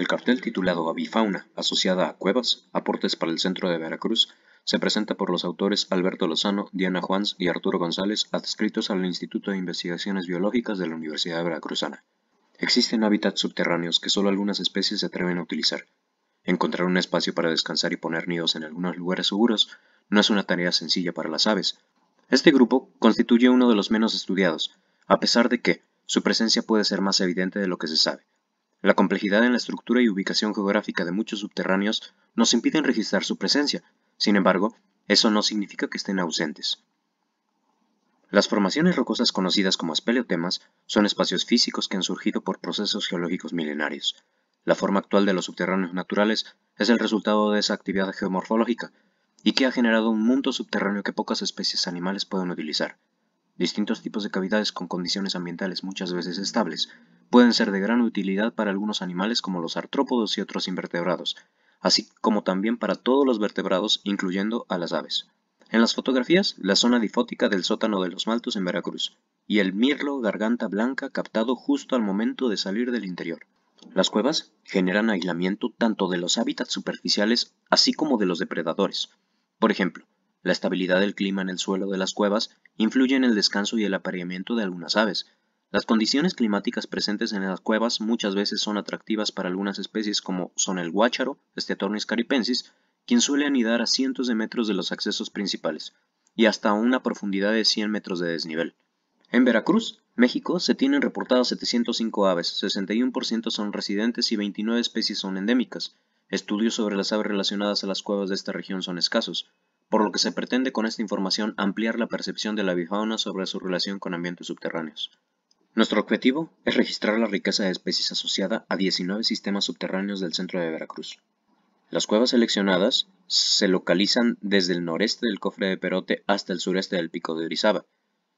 El cartel titulado Avifauna, asociada a cuevas, aportes para el centro de Veracruz, se presenta por los autores Alberto Lozano, Diana Juans y Arturo González, adscritos al Instituto de Investigaciones Biológicas de la Universidad Veracruzana. Existen hábitats subterráneos que solo algunas especies se atreven a utilizar. Encontrar un espacio para descansar y poner nidos en algunos lugares seguros no es una tarea sencilla para las aves. Este grupo constituye uno de los menos estudiados, a pesar de que su presencia puede ser más evidente de lo que se sabe. La complejidad en la estructura y ubicación geográfica de muchos subterráneos nos impiden registrar su presencia, sin embargo, eso no significa que estén ausentes. Las formaciones rocosas conocidas como espeleotemas son espacios físicos que han surgido por procesos geológicos milenarios. La forma actual de los subterráneos naturales es el resultado de esa actividad geomorfológica y que ha generado un mundo subterráneo que pocas especies animales pueden utilizar. Distintos tipos de cavidades con condiciones ambientales muchas veces estables, Pueden ser de gran utilidad para algunos animales como los artrópodos y otros invertebrados, así como también para todos los vertebrados, incluyendo a las aves. En las fotografías, la zona difótica del sótano de los maltos en Veracruz, y el mirlo garganta blanca captado justo al momento de salir del interior. Las cuevas generan aislamiento tanto de los hábitats superficiales así como de los depredadores. Por ejemplo, la estabilidad del clima en el suelo de las cuevas influye en el descanso y el apareamiento de algunas aves, las condiciones climáticas presentes en las cuevas muchas veces son atractivas para algunas especies como son el guácharo, Steatornis caripensis, quien suele anidar a cientos de metros de los accesos principales y hasta una profundidad de 100 metros de desnivel. En Veracruz, México, se tienen reportadas 705 aves, 61% son residentes y 29 especies son endémicas. Estudios sobre las aves relacionadas a las cuevas de esta región son escasos, por lo que se pretende con esta información ampliar la percepción de la avifauna sobre su relación con ambientes subterráneos. Nuestro objetivo es registrar la riqueza de especies asociada a 19 sistemas subterráneos del centro de Veracruz. Las cuevas seleccionadas se localizan desde el noreste del cofre de Perote hasta el sureste del pico de Orizaba.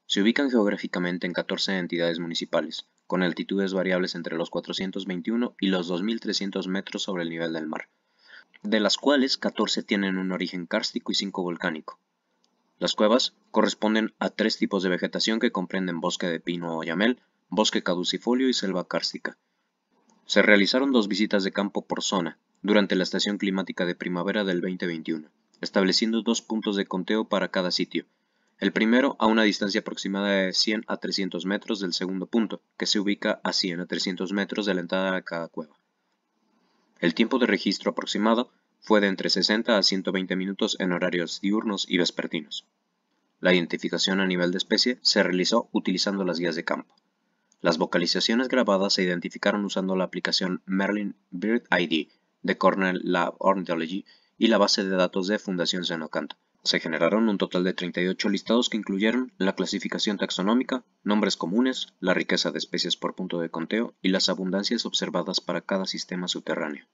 Se ubican geográficamente en 14 entidades municipales, con altitudes variables entre los 421 y los 2.300 metros sobre el nivel del mar, de las cuales 14 tienen un origen kárstico y 5 volcánico. Las cuevas corresponden a tres tipos de vegetación que comprenden bosque de pino o yamel, bosque caducifolio y selva kárstica. Se realizaron dos visitas de campo por zona durante la estación climática de primavera del 2021, estableciendo dos puntos de conteo para cada sitio. El primero a una distancia aproximada de 100 a 300 metros del segundo punto, que se ubica a 100 a 300 metros de la entrada a cada cueva. El tiempo de registro aproximado fue de entre 60 a 120 minutos en horarios diurnos y vespertinos. La identificación a nivel de especie se realizó utilizando las guías de campo. Las vocalizaciones grabadas se identificaron usando la aplicación Merlin Bird ID de Cornell Lab Ornithology y la base de datos de Fundación Zenocanto. Se generaron un total de 38 listados que incluyeron la clasificación taxonómica, nombres comunes, la riqueza de especies por punto de conteo y las abundancias observadas para cada sistema subterráneo.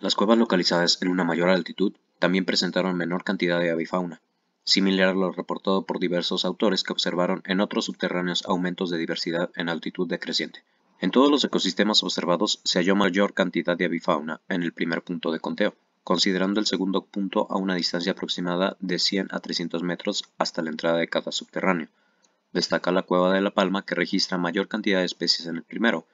Las cuevas localizadas en una mayor altitud también presentaron menor cantidad de avifauna, similar a lo reportado por diversos autores que observaron en otros subterráneos aumentos de diversidad en altitud decreciente. En todos los ecosistemas observados se halló mayor cantidad de avifauna en el primer punto de conteo, considerando el segundo punto a una distancia aproximada de 100 a 300 metros hasta la entrada de cada subterráneo. Destaca la cueva de La Palma que registra mayor cantidad de especies en el primero.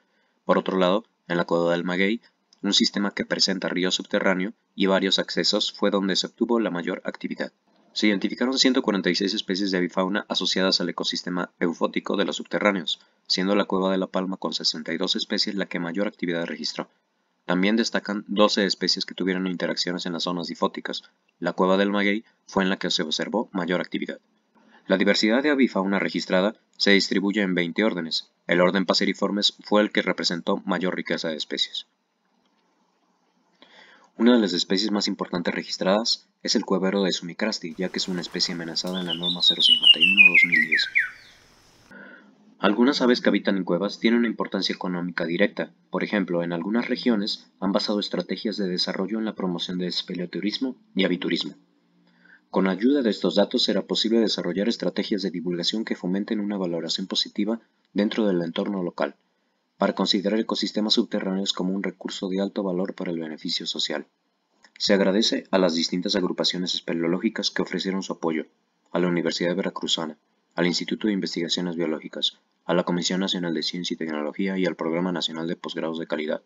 Por otro lado, en la cueva del Maguey un sistema que presenta río subterráneo y varios accesos, fue donde se obtuvo la mayor actividad. Se identificaron 146 especies de avifauna asociadas al ecosistema eufótico de los subterráneos, siendo la Cueva de la Palma con 62 especies la que mayor actividad registró. También destacan 12 especies que tuvieron interacciones en las zonas difóticas. La Cueva del Maguey fue en la que se observó mayor actividad. La diversidad de avifauna registrada se distribuye en 20 órdenes. El orden Passeriformes fue el que representó mayor riqueza de especies. Una de las especies más importantes registradas es el cuevero de Sumicrasti, ya que es una especie amenazada en la norma 051-2010. Algunas aves que habitan en cuevas tienen una importancia económica directa. Por ejemplo, en algunas regiones han basado estrategias de desarrollo en la promoción de espeleoturismo y aviturismo. Con ayuda de estos datos será posible desarrollar estrategias de divulgación que fomenten una valoración positiva dentro del entorno local para considerar ecosistemas subterráneos como un recurso de alto valor para el beneficio social. Se agradece a las distintas agrupaciones espeleológicas que ofrecieron su apoyo, a la Universidad de Veracruzana, al Instituto de Investigaciones Biológicas, a la Comisión Nacional de Ciencia y Tecnología y al Programa Nacional de Posgrados de Calidad.